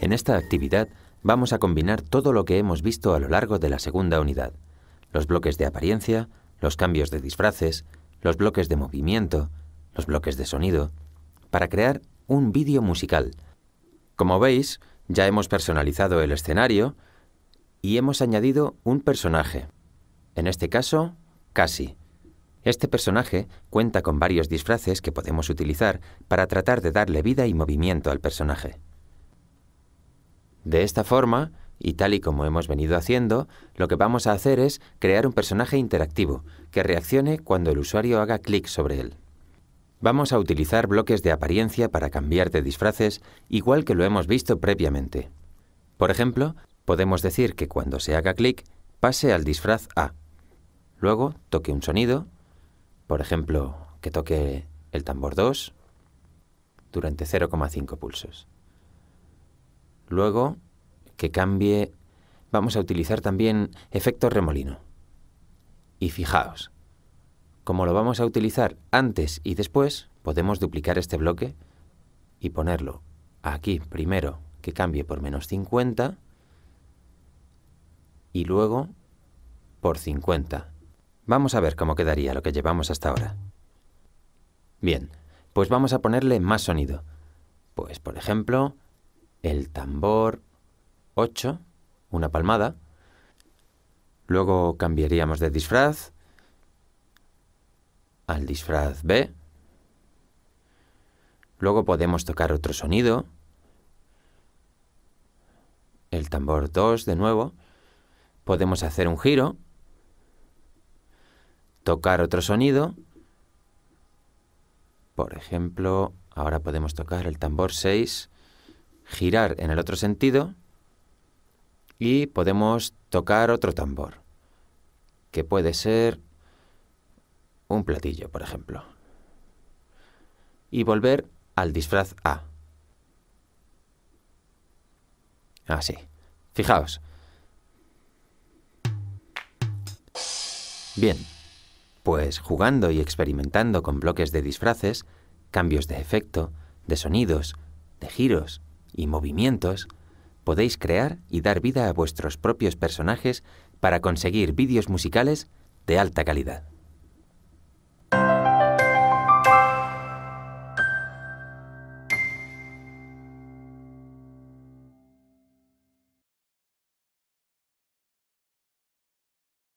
En esta actividad vamos a combinar todo lo que hemos visto a lo largo de la segunda unidad. Los bloques de apariencia, los cambios de disfraces, los bloques de movimiento, los bloques de sonido, para crear un vídeo musical como veis, ya hemos personalizado el escenario y hemos añadido un personaje. En este caso, Casi. Este personaje cuenta con varios disfraces que podemos utilizar para tratar de darle vida y movimiento al personaje. De esta forma, y tal y como hemos venido haciendo, lo que vamos a hacer es crear un personaje interactivo que reaccione cuando el usuario haga clic sobre él. Vamos a utilizar bloques de apariencia para cambiar de disfraces, igual que lo hemos visto previamente. Por ejemplo, podemos decir que cuando se haga clic, pase al disfraz A. Luego toque un sonido, por ejemplo, que toque el tambor 2 durante 0,5 pulsos. Luego, que cambie... Vamos a utilizar también efecto remolino. Y fijaos, como lo vamos a utilizar antes y después, podemos duplicar este bloque y ponerlo aquí primero que cambie por menos 50 y luego por 50. Vamos a ver cómo quedaría lo que llevamos hasta ahora. Bien, pues vamos a ponerle más sonido. Pues por ejemplo, el tambor 8, una palmada. Luego cambiaríamos de disfraz al disfraz B. Luego podemos tocar otro sonido. El tambor 2 de nuevo. Podemos hacer un giro. Tocar otro sonido. Por ejemplo, ahora podemos tocar el tambor 6, girar en el otro sentido y podemos tocar otro tambor, que puede ser un platillo, por ejemplo. Y volver al disfraz A. Así. Ah, Fijaos. Bien, pues jugando y experimentando con bloques de disfraces, cambios de efecto, de sonidos, de giros y movimientos, podéis crear y dar vida a vuestros propios personajes para conseguir vídeos musicales de alta calidad.